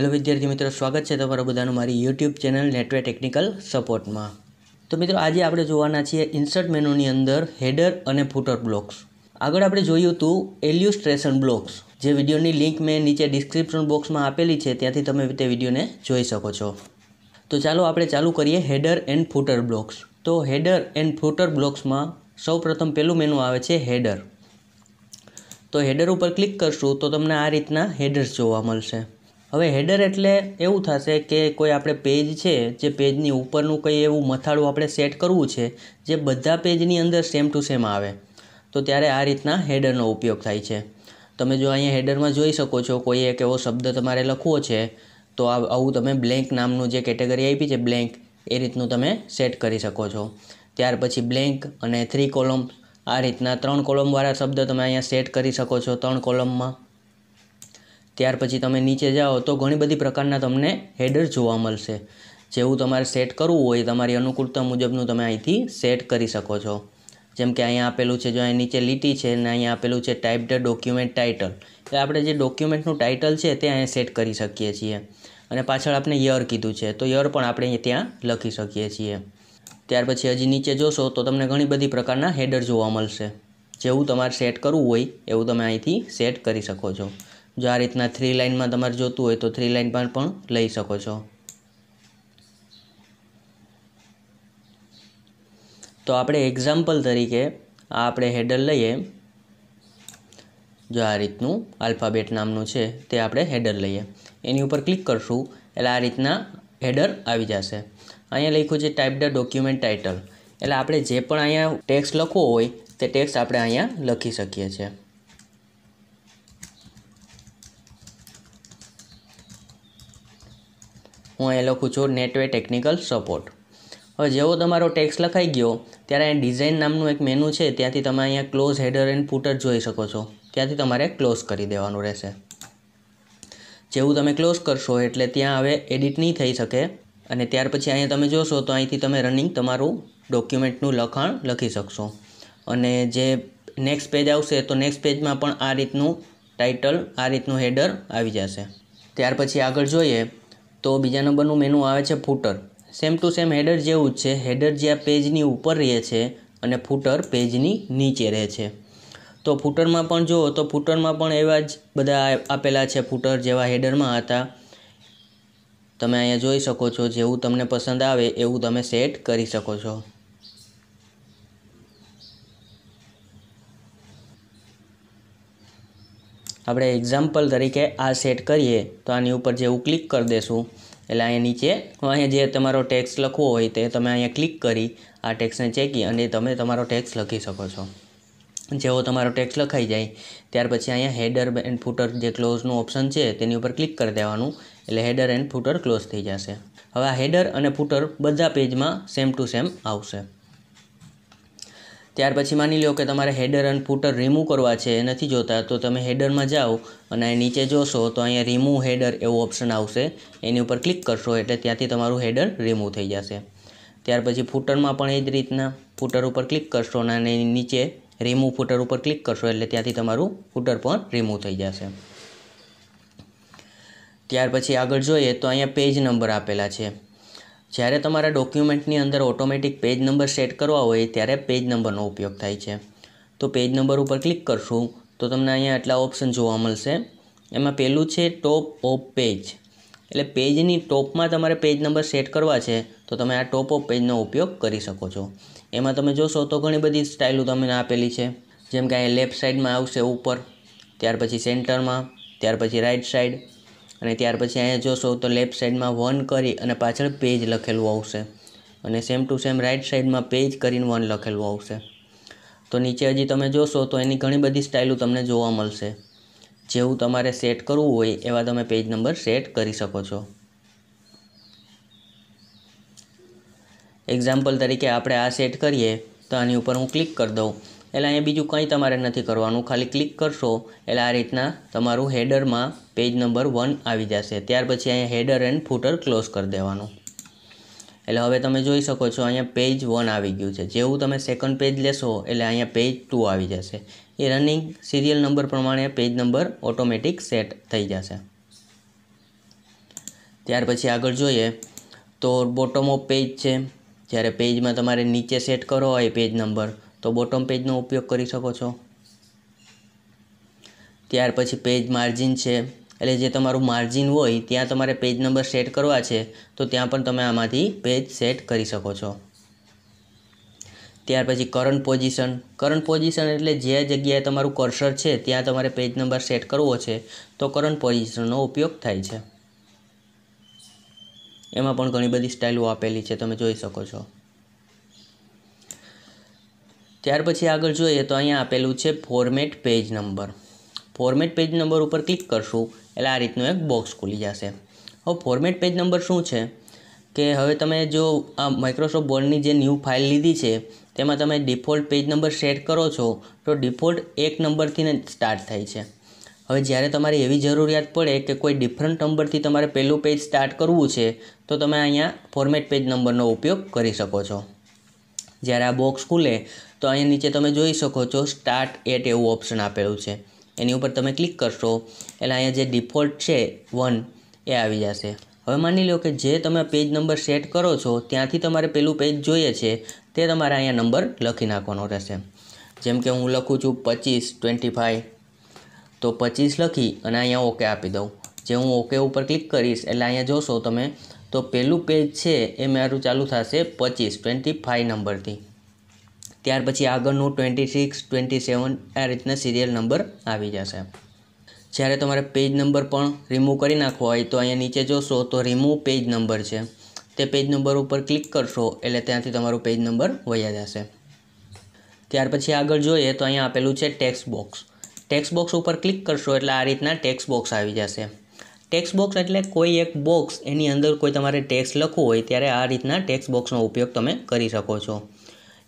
hello વિદ્યાર્થી મિત્રો સ્વાગત છે તમારું બધાનું મારી યુટ્યુબ ચેનલ નેટવે ટેકનિકલ સપોર્ટમાં તો મિત્રો આજે આપણે જોવાના છીએ ઇન્સર્ટ મેનુની અંદર હેડર અને ફૂટર બ્લોક્સ આગળ આપણે જોયું હતું એલ્યુસ્ટ્રેશન બ્લોક્સ જે વિડીયોની લિંક મેં નીચે ડિસ્ક્રિપ્શન બોક્સમાં આપેલી છે ત્યાંથી તમે તે વિડીયોને જોઈ શકો છો તો ચાલો આપણે ચાલુ કરીએ હેડર એન્ડ ફૂટર બ્લોક્સ તો હેડર એન્ડ ફૂટર બ્લોક્સમાં સૌપ્રથમ પહેલું મેનુ આવે છે હેડર તો હેડર ઉપર ક્લિક કરશું તો તમને આ રીતના હેડર્સ જોવા મળશે હવે હેડર એટલે એવું થશે કે કોઈ આપણે પેજ છે જે પેજની ઉપરનું કંઈ એવું મથાળું આપણે સેટ કરવું છે જે બધા પેજની અંદર સેમ ટુ સેમ આવે તો ત્યારે આ રીતના હેડરનો ઉપયોગ થાય છે તમે જો અહીંયા હેડરમાં જોઈ શકો છો કોઈ એક એવો શબ્દ તમારે લખવો છે તો આવું તમે બ્લેન્ક નામનું જે કેટેગરી આપી છે બ્લેન્ક એ રીતનું તમે સેટ કરી શકો છો ત્યાર પછી બ્લેન્ક અને થ્રી કોલમ આ રીતના ત્રણ કોલમવાળા શબ્દ તમે અહીંયા સેટ કરી શકો છો ત્રણ કોલમમાં ત્યાર પછી તમે નીચે જાઓ તો ઘણી બધી પ્રકારના તમને હેડર જોવા મળશે જેવું તમારે સેટ કરવું હોય તમારી અનુકૂળતા મુજબનું તમે અહીંથી સેટ કરી શકો છો જેમ કે અહીંયા આપેલું છે જો અહીં નીચે લીટી છે અને અહીંયા આપેલું છે ટાઈપ ડ ડોક્યુમેન્ટ ટાઇટલ એટલે આપણે જે ડોક્યુમેન્ટનું ટાઇટલ છે તે અહીંયા સેટ કરી શકીએ છીએ અને પાછળ આપણે યર કીધું છે તો યર પણ આપણે ત્યાં લખી શકીએ છીએ ત્યાર પછી હજી નીચે જોશો તો તમને ઘણી બધી પ્રકારના હેડર જોવા મળશે જેવું તમારે સેટ કરવું હોય એવું તમે અહીંથી સેટ કરી શકો છો જો આ રીતના થ્રી લાઇનમાં તમારે જોતું હોય તો થ્રી લાઇન પર પણ લઈ શકો છો તો આપણે એક્ઝામ્પલ તરીકે આ આપણે હેડર લઈએ જો આ રીતનું આલ્ફાબેટ નામનું છે તે આપણે હેડર લઈએ એની ઉપર ક્લિક કરશું એટલે આ રીતના હેડર આવી જશે અહીંયા લખ્યું છે ટાઈપ ડ ડોક્યુમેન્ટ ટાઇટલ એટલે આપણે જે પણ અહીંયા ટેક્સ લખવો હોય તે ટેક્સ આપણે અહીંયા લખી શકીએ છીએ હું એ લખું છું નેટવે ટેકનિકલ સપોર્ટ હવે જેવો તમારો ટેક્સ લખાઈ ગયો ત્યારે અહીં ડિઝાઇન નામનું એક મેનુ છે ત્યાંથી તમે અહીંયા ક્લોઝ હેડર એન્ડ ફૂટર જોઈ શકો છો ત્યાંથી તમારે ક્લોઝ કરી દેવાનું રહેશે જેવું તમે ક્લોઝ કરશો એટલે ત્યાં હવે એડિટ નહીં થઈ શકે અને ત્યાર પછી અહીંયા તમે જોશો તો અહીંથી તમે રનિંગ તમારું ડોક્યુમેન્ટનું લખાણ લખી શકશો અને જે નેક્સ્ટ પેજ આવશે તો નેક્સ્ટ પેજમાં પણ આ રીતનું ટાઇટલ આ રીતનું હેડર આવી જશે ત્યાર પછી આગળ જોઈએ તો બીજા નંબરનું મેનુ આવે છે footer same to same header જેવું જ છે હેડર જે આ પેજની ઉપર રહે છે અને ફૂટર પેજની નીચે રહે છે તો ફૂટરમાં પણ જુઓ તો ફૂટરમાં પણ એવા જ બધા આપેલા છે ફૂટર જેવા હેડરમાં હતા તમે અહીંયા જોઈ શકો છો જેવું તમને પસંદ આવે એવું તમે સેટ કરી શકો છો આપણે એક્ઝામ્પલ તરીકે આ સેટ કરીએ તો આની ઉપર જે હું ક્લિક કરી દેશું એટલે અહીંયા નીચે અહીંયા જે તમારો ટેક્સ લખવો હોય તે તમે અહીંયા ક્લિક કરી આ ટેક્સને ચેકી અને તમે તમારો ટેક્સ લખી શકો છો જેવો તમારો ટેક્સ લખાઈ જાય ત્યાર પછી અહીંયા હેડર એન્ડ ફૂટર જે ક્લોઝનું ઓપ્શન છે તેની ઉપર ક્લિક કરી દેવાનું એટલે હેડર એન્ડ ફૂટર ક્લોઝ થઈ જશે હવે આ હેડર અને ફૂટર બધા પેજમાં સેમ ટુ સેમ આવશે ત્યાર પછી માની લો કે તમારે હેડર અને ફૂટર રિમૂવ કરવા છે એ નથી જોતા તો તમે હેડરમાં જાઓ અને અહીં નીચે જોશો તો અહીંયા રિમૂવ હેડર એવો ઓપ્શન આવશે એની ઉપર ક્લિક કરશો એટલે ત્યાંથી તમારું હેડર રિમૂવ થઈ જશે ત્યાર પછી ફૂટરમાં પણ એ જ રીતના ફૂટર ઉપર ક્લિક કરશો અને એની નીચે રિમૂવ ફૂટર ઉપર ક્લિક કરશો એટલે ત્યાંથી તમારું ફૂટર પણ રિમૂવ થઈ જશે ત્યાર પછી આગળ જોઈએ તો અહીંયા પેજ નંબર આપેલા છે જ્યારે તમારા ડોક્યુમેન્ટની અંદર ઓટોમેટિક પેજ નંબર સેટ કરવા હોય ત્યારે પેજ નંબરનો ઉપયોગ થાય છે તો પેજ નંબર ઉપર ક્લિક કરશું તો તમને અહીંયા આટલા ઓપ્શન જોવા મળશે એમાં પહેલું છે ટોપ ઓફ પેજ એટલે પેજની ટોપમાં તમારે પેજ નંબર સેટ કરવા છે તો તમે આ ટોપ ઓફ પેજનો ઉપયોગ કરી શકો છો એમાં તમે જોશો તો ઘણી બધી સ્ટાઇલો તમને આપેલી છે જેમ કે અહીં લેફ્ટ સાઇડમાં આવશે ઉપર ત્યાર પછી સેન્ટરમાં ત્યાર પછી રાઈટ સાઈડ અને ત્યાર પછી અહીંયા જોશો તો લેફ્ટ સાઈડમાં વન કરી અને પાછળ પેજ લખેલું આવશે અને સેમ ટુ સેમ રાઇટ સાઈડમાં પેજ કરીને વન લખેલું આવશે તો નીચે હજી તમે જોશો તો એની ઘણી બધી સ્ટાઇલો તમને જોવા મળશે જેવું તમારે સેટ કરવું હોય એવા તમે પેજ નંબર સેટ કરી શકો છો એક્ઝામ્પલ તરીકે આપણે આ સેટ કરીએ તો આની ઉપર હું ક્લિક કરી દઉં એટલે અહીંયા બીજું કંઈ તમારે નથી કરવાનું ખાલી ક્લિક કરશો એટલે આ રીતના તમારું હેડરમાં પેજ નંબર વન આવી જશે ત્યાર પછી અહીંયા હેડર એન્ડ ફૂટર ક્લોઝ કરી દેવાનું એટલે હવે તમે જોઈ શકો છો અહીંયા પેજ વન આવી ગયું છે જેવું તમે સેકન્ડ પેજ લેશો એટલે અહીંયા પેજ ટુ આવી જશે એ રનિંગ સિરિયલ નંબર પ્રમાણે પેજ નંબર ઓટોમેટિક સેટ થઈ જશે ત્યાર પછી આગળ જોઈએ તો બોટમ ઓફ પેજ છે જ્યારે પેજમાં તમારે નીચે સેટ કરો હોય પેજ નંબર તો બોટમ પેજનો ઉપયોગ કરી શકો છો ત્યાર પછી પેજ માર્જિન છે એટલે જે તમારું માર્જિન હોય ત્યાં તમારે પેજ નંબર સેટ કરવા છે તો ત્યાં પણ તમે આમાંથી પેજ સેટ કરી શકો છો ત્યાર પછી કરંટ પોઝિશન કરંટ પોઝિશન એટલે જે જગ્યાએ તમારું કર્સર છે ત્યાં તમારે પેજ નંબર સેટ કરવો છે તો કરંટ પોઝિશનનો ઉપયોગ થાય છે એમાં પણ ઘણી બધી સ્ટાઇલો આપેલી છે તમે જોઈ શકો છો ત્યાર પછી આગળ જોઈએ તો અહીંયા આપેલું છે format page number format page number ઉપર ક્લિક કરશું એટલે આ રીતનું એક બોક્સ ખુલી જશે હવે ફોર્મેટ પેજ નંબર શું છે કે હવે તમે જો આ માઇક્રોસોફ્ટ બોર્ડની જે ન્યૂ ફાઇલ લીધી છે તેમાં તમે ડિફોલ્ટ પેજ નંબર સેટ કરો છો તો ડિફોલ્ટ એક નંબરથી સ્ટાર્ટ થાય છે હવે જ્યારે તમારે એવી જરૂરિયાત પડે કે કોઈ ડિફરન્ટ નંબરથી તમારે પહેલું પેજ સ્ટાર્ટ કરવું છે તો તમે અહીંયા ફોર્મેટ પેજ નંબરનો ઉપયોગ કરી શકો છો જ્યારે આ બોક્સ ખુલે તો અહીંયા નીચે તમે જોઈ શકો છો સ્ટાર્ટ એટ એવું ઓપ્શન આપેલું છે એની ઉપર તમે ક્લિક કરશો એટલે અહીંયા જે ડિફોલ્ટ છે વન એ આવી જશે હવે માની લો કે જે તમે પેજ નંબર સેટ કરો છો ત્યાંથી તમારે પેલું પેજ જોઈએ છે તે તમારે અહીંયા નંબર લખી નાખવાનો રહેશે જેમ કે હું લખું છું પચીસ ટ્વેન્ટી ફાઇવ તો પચીસ લખી અને અહીંયા ઓકે આપી દઉં જે હું ઓકે ઉપર ક્લિક કરીશ એટલે અહીંયા જોશો તમે તો પહેલું પેજ છે એ મારું ચાલુ થશે પચીસ ટ્વેન્ટી ફાઇવ નંબરથી ત્યાર પછી આગળનું ટ્વેન્ટી સિક્સ ટ્વેન્ટી સેવન આ રીતના સિરિયલ નંબર આવી જશે જ્યારે તમારે પેજ નંબર પણ રિમૂવ કરી નાખવો હોય તો અહીંયા નીચે જોશો તો રિમૂવ પેજ નંબર છે તે પેજ નંબર ઉપર ક્લિક કરશો એટલે ત્યાંથી તમારો પેજ નંબર વયા જશે ત્યાર પછી આગળ જોઈએ તો અહીંયા આપેલું છે ટેક્સ બોક્સ ટેક્સ બોક્સ ઉપર ક્લિક કરશો એટલે આ રીતના ટેક્સ બોક્સ આવી જશે ટેક્સ બોક્સ એટલે કોઈ એક બોક્સ એની અંદર કોઈ તમારે ટેક્સ લખવું હોય ત્યારે આ રીતના ટેક્સ બોક્સનો ઉપયોગ તમે કરી શકો છો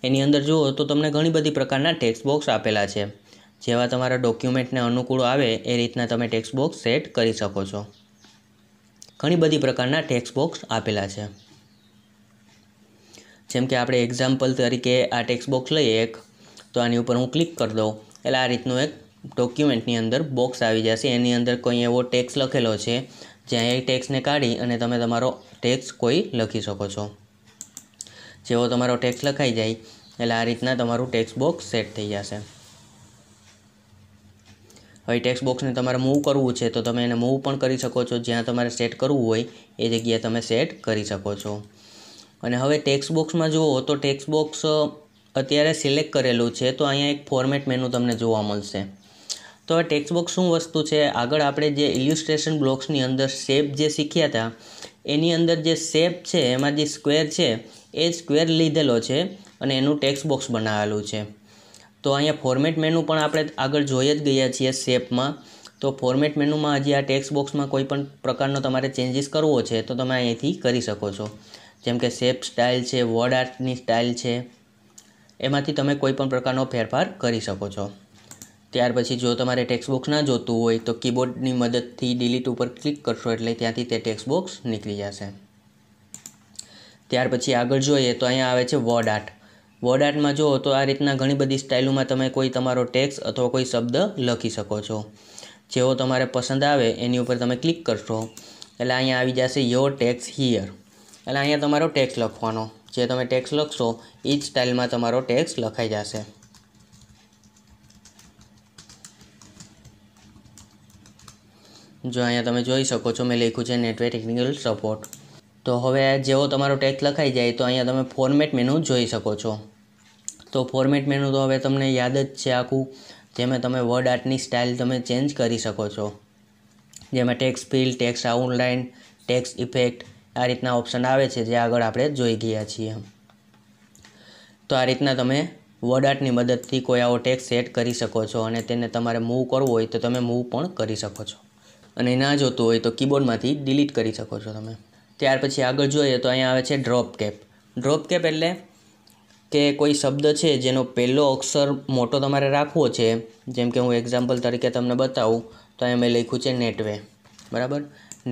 એની અંદર જુઓ તો તમને ઘણી બધી પ્રકારના ટેક્સ બોક્સ આપેલા છે જેવા તમારા ડોક્યુમેન્ટને અનુકૂળ આવે એ રીતના તમે ટેક્સ બોક્સ સેટ કરી શકો છો ઘણી બધી પ્રકારના ટેક્સ બોક્સ આપેલા છે જેમ કે આપણે એક્ઝામ્પલ તરીકે આ ટેક્સ બોક્સ લઈએ એક તો આની ઉપર હું ક્લિક કરી દઉં એટલે આ રીતનું એક ડોક્યુમેન્ટની અંદર બોક્સ આવી જશે એની અંદર કોઈ એવો ટેક્સ લખેલો છે જ્યાં એ ટેક્સને કાઢી અને તમે તમારો ટેક્સ કોઈ લખી શકો છો જેવો તમારો ટેક્સ લખાઈ જાય એટલે આ રીતના તમારું ટેક્સ બોક્સ સેટ થઈ જશે હવે ટેક્સ બોક્સને તમારે મૂવ કરવું છે તો તમે એને મૂવ પણ કરી શકો છો જ્યાં તમારે સેટ કરવું હોય એ જગ્યાએ તમે સેટ કરી શકો છો અને હવે ટેક્સ બોક્સમાં જુઓ તો ટેક્સ બોક્સ અત્યારે સિલેક્ટ કરેલું છે તો અહીંયા એક ફોર્મેટ મેનુ તમને જોવા મળશે તો આ ટેક્સ્ટ બોક્સ શું વસ્તુ છે આગળ આપણે જે ઇલ્યુસ્ટ્રેશન બ્લોક્સની અંદર શેપ જે શીખ્યા હતા એની અંદર જે શેપ છે એમાં જે સ્ક્વેર છે એ સ્ક્વેર લીધેલો છે અને એનું ટેક્સ્ટ બોક્સ બનાવેલું છે તો અહીંયા ફોર્મેટ મેનુ પણ આપણે આગળ જોઈ જ ગયા છીએ શેપમાં તો ફોર્મેટ મેનુમાં હજી આ ટેક્સ્ટ બોક્સમાં કોઈ પણ પ્રકારનો તમારે ચેન્જીસ કરવો છે તો તમે અહીંથી કરી શકો છો જેમ કે શેપ સ્ટાઇલ છે વર્ડ આર્ટની સ્ટાઇલ છે એમાંથી તમે કોઈ પણ પ્રકારનો ફેરફાર કરી શકો છો ત્યાર પછી જો તમારે ટેક્સ્ટ ટેક્સ્ટબોક્સ ના જોતું હોય તો કીબોર્ડની મદદથી ડિલીટ ઉપર ક્લિક કરશો એટલે ત્યાંથી તે ટેક્સ્ટ બોક્સ નીકળી જશે ત્યાર પછી આગળ જોઈએ તો અહીંયા આવે છે વર્ડ આર્ટ વર્ડ આર્ટમાં જુઓ તો આ રીતના ઘણી બધી સ્ટાઇલોમાં તમે કોઈ તમારો ટેક્સ અથવા કોઈ શબ્દ લખી શકો છો જેવો તમારે પસંદ આવે એની ઉપર તમે ક્લિક કરશો એટલે અહીંયા આવી જશે યોર ટેક્સ હિયર એટલે અહીંયા તમારો ટેક્સ લખવાનો જે તમે ટેક્સ લખશો એ જ સ્ટાઇલમાં તમારો ટેક્સ લખાઈ જશે જો અહીંયા તમે જોઈ શકો છો મેં લખ્યું છે નેટવે ટેકનિકલ સપોર્ટ તો હવે જેવો તમારો ટેક્સ લખાઈ જાય તો અહીંયા તમે ફોર્મેટ મેનુ જોઈ શકો છો તો ફોર્મેટ મેનુ તો હવે તમને યાદ જ છે આખું જેમાં તમે વર્ડ આર્ટની સ્ટાઇલ તમે ચેન્જ કરી શકો છો જેમાં text fill text outline text effect આ રીતના ઓપ્શન આવે છે જે આગળ આપણે જોઈ ગયા છીએ તો આ રીતના તમે વર્ડ આર્ટની મદદથી કોઈ આવો ટેક્સ સેટ કરી શકો છો અને તેને તમારે મૂવ કરવો હોય તો તમે મૂવ પણ કરી શકો છો અને ના જોતું હોય તો કીબોર્ડમાંથી ડિલીટ કરી શકો છો તમે ત્યાર પછી આગળ જોઈએ તો અહીંયા આવે છે ડ્રોપ કેપ ડ્રોપ કેપ એટલે કે કોઈ શબ્દ છે જેનો પહેલો અક્ષર મોટો તમારે રાખવો છે જેમ કે હું એક્ઝામ્પલ તરીકે તમને બતાવું તો અહીંયા મેં લખ્યું છે નેટવે બરાબર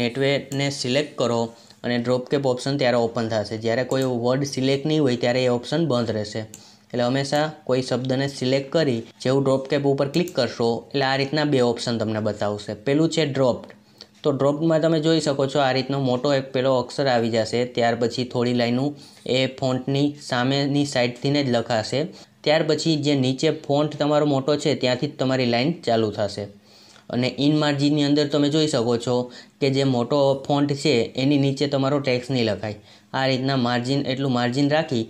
નેટવેને સિલેક્ટ કરો અને ડ્રોપ કેપ ઓપ્શન ત્યારે ઓપન થશે જ્યારે કોઈ વર્ડ સિલેક્ટ નહીં હોય ત્યારે એ ઓપ્શન બંધ રહેશે એટલે હંમેશા કોઈ શબ્દને સિલેક્ટ કરી જેવું ડ્રોપ કેપ ઉપર ક્લિક કરશો એટલે આ રીતના બે ઓપ્શન તમને બતાવશે પેલું છે ડ્રોપ્ડ તો ડ્રોપમાં તમે જોઈ શકો છો આ રીતનો મોટો એક પેલો અક્ષર આવી જશે ત્યાર પછી થોડી લાઈનું એ ફોન્ટની સામેની સાઈડથીને જ લખાશે ત્યાર પછી જે નીચે ફોન્ટ તમારો મોટો છે ત્યાંથી જ તમારી લાઈન ચાલુ થશે અને ઇન માર્જિનની અંદર તમે જોઈ શકો છો કે જે મોટો ફોન્ટ છે એની નીચે તમારો ટેક્સ નહીં લખાય આ રીતના માર્જિન એટલું માર્જિન રાખી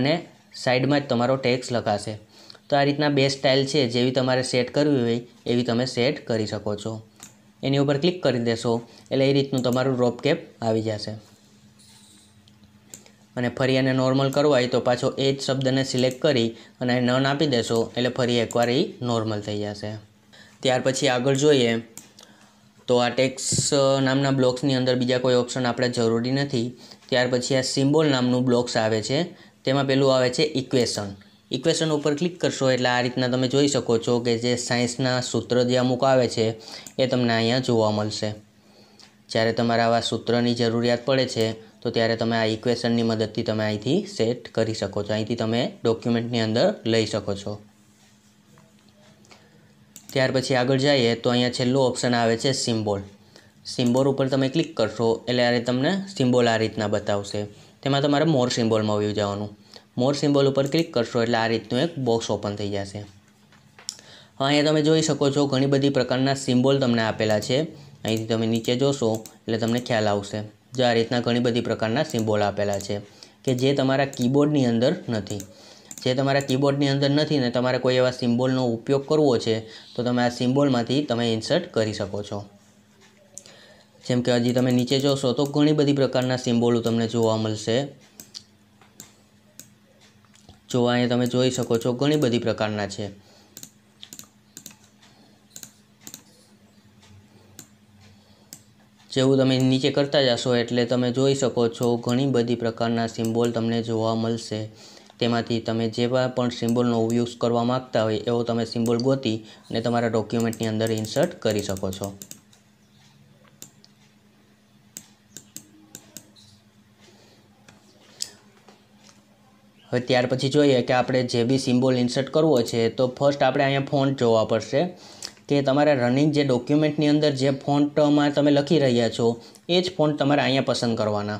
અને સાઈડમાં જ તમારો ટેક્સ લખાશે તો આ રીતના બે સ્ટાઇલ છે જેવી તમારે સેટ કરવી હોય એવી તમે સેટ કરી શકો છો એની ઉપર ક્લિક કરી દેશો એટલે એ રીતનું તમારું રોપ કેપ આવી જશે અને ફરી એને નોર્મલ કરવા હોય તો પાછો એ જ શબ્દને સિલેક્ટ કરી અને નન આપી દેશો એટલે ફરી એકવાર એ નોર્મલ થઈ જશે ત્યાર પછી આગળ જોઈએ તો આ ટેક્સ નામના બ્લોક્સની અંદર બીજા કોઈ ઓપ્શન આપણે જરૂરી નથી ત્યાર પછી આ સિમ્બોલ નામનું બ્લોક્સ આવે છે તેમાં પેલું આવે છે ઇક્વેશન ઇક્વેશન ઉપર ક્લિક કરશો એટલે આ રીતના તમે જોઈ શકો છો કે જે સાયન્સના સૂત્ર જે અમુક આવે છે એ તમને અહીંયા જોવા મળશે જ્યારે તમારે આવા સૂત્રની જરૂરિયાત પડે છે તો ત્યારે તમે આ ઇક્વેશનની મદદથી તમે અહીંથી સેટ કરી શકો છો અહીંથી તમે ડોક્યુમેન્ટની અંદર લઈ શકો છો ત્યાર પછી આગળ જઈએ તો અહીંયા છેલ્લું ઓપ્શન આવે છે સિમ્બોલ સિમ્બોલ ઉપર તમે ક્લિક કરશો એટલે આ તમને સિમ્બોલ આ રીતના બતાવશે તેમાં તમારે મોર સિમ્બોલમાં વ્યૂ જવાનું મોર સિમ્બોલ ઉપર ક્લિક કરશો એટલે આ રીતનું એક બોક્સ ઓપન થઈ જશે અહીંયા તમે જોઈ શકો છો ઘણી બધી પ્રકારના સિમ્બોલ તમને આપેલા છે અહીંથી તમે નીચે જોશો એટલે તમને ખ્યાલ આવશે જો આ રીતના ઘણી બધી પ્રકારના સિમ્બોલ આપેલા છે કે જે તમારા કીબોર્ડની અંદર નથી જે તમારા કીબોર્ડની અંદર નથી ને તમારે કોઈ એવા સિમ્બોલનો ઉપયોગ કરવો છે તો તમે આ સિમ્બોલમાંથી તમે ઇન્સર્ટ કરી શકો છો જેમ કે હજી તમે નીચે જોશો તો ઘણી બધી પ્રકારના સિમ્બોલો તમને જોવા મળશે જો અહીંયા તમે જોઈ શકો છો ઘણી બધી પ્રકારના છે જેવું તમે નીચે કરતા જશો એટલે તમે જોઈ શકો છો ઘણી બધી પ્રકારના સિમ્બોલ તમને જોવા મળશે તેમાંથી તમે જેવા પણ સિમ્બોલનો યુઝ કરવા માગતા હોય એવો તમે સિમ્બોલ ગોતી અને તમારા ડોક્યુમેન્ટની અંદર ઇન્સર્ટ કરી શકો છો હવે ત્યાર પછી જોઈએ કે આપણે જે બી સિમ્બોલ ઇન્સર્ટ કરવો છે તો ફર્સ્ટ આપણે અહીંયા ફોન્ટ જોવા પડશે કે તમારા રનિંગ જે ડોક્યુમેન્ટની અંદર જે ફોન્ટમાં તમે લખી રહ્યા છો એ જ ફોન્ટ તમારે અહીંયા પસંદ કરવાના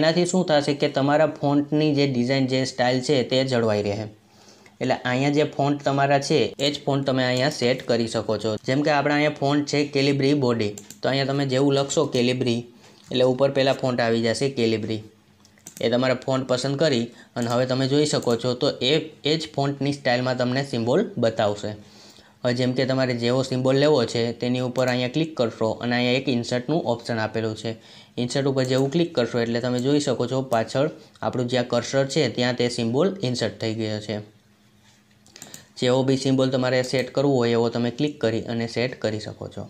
એનાથી શું થશે કે તમારા ફોન્ટની જે ડિઝાઇન જે સ્ટાઇલ છે તે જળવાઈ રહે એટલે અહીંયા જે ફોન્ટ તમારા છે એ જ ફોન્ટ તમે અહીંયા સેટ કરી શકો છો જેમ કે આપણે અહીંયા ફોન્ટ છે કેલિબ્રી બોડી તો અહીંયા તમે જેવું લખશો કેલિબ્રી એટલે ઉપર પહેલાં ફોન્ટ આવી જશે કેલિબ્રી એ તમારે ફોન્ટ પસંદ કરી અને હવે તમે જોઈ શકો છો તો એ એ જ ફોન્ટની સ્ટાઇલમાં તમને સિમ્બોલ બતાવશે હવે જેમ કે તમારે જેવો સિમ્બોલ લેવો છે તેની ઉપર અહીંયા ક્લિક કરશો અને અહીંયા એક ઇન્સર્ટનું ઓપ્શન આપેલું છે ઇન્સર્ટ ઉપર જેવું ક્લિક કરશો એટલે તમે જોઈ શકો છો પાછળ આપણું જ્યાં કર્સર છે ત્યાં તે સિમ્બોલ ઇન્સર્ટ થઈ ગયો છે જેવો બી સિમ્બોલ તમારે સેટ કરવું હોય એવો તમે ક્લિક કરી અને સેટ કરી શકો છો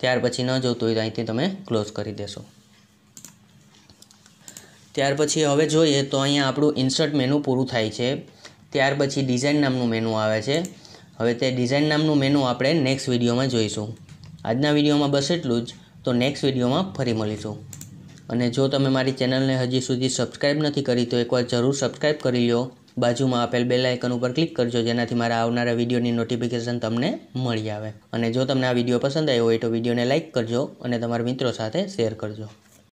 ત્યાર પછી ન જોતું હોય તો અહીંથી તમે ક્લોઝ કરી દેશો ત્યાર પછી હવે જોઈએ તો અહીંયા આપણું ઇન્સર્ટ મેનુ પૂરું થાય છે ત્યાર પછી ડિઝાઇન નામનું મેનુ આવે છે હવે તે ડિઝાઇન નામનું મેનુ આપણે નેક્સ્ટ વિડીયોમાં જોઈશું આજના વિડીયોમાં બસ એટલું જ તો નેક્સ્ટ વિડીયોમાં ફરી મળીશું અને જો તમે મારી ચેનલને હજી સુધી સબસ્ક્રાઈબ નથી કરી તો એકવાર જરૂર સબસ્ક્રાઈબ કરી લો બાજુમાં આપેલ બે આઇકન ઉપર ક્લિક કરજો જેનાથી મારા આવનારા વિડીયોની નોટિફિકેશન તમને મળી આવે અને જો તમને આ વિડીયો પસંદ આવ્યો હોય તો વિડીયોને લાઇક કરજો અને તમારા મિત્રો સાથે શેર કરજો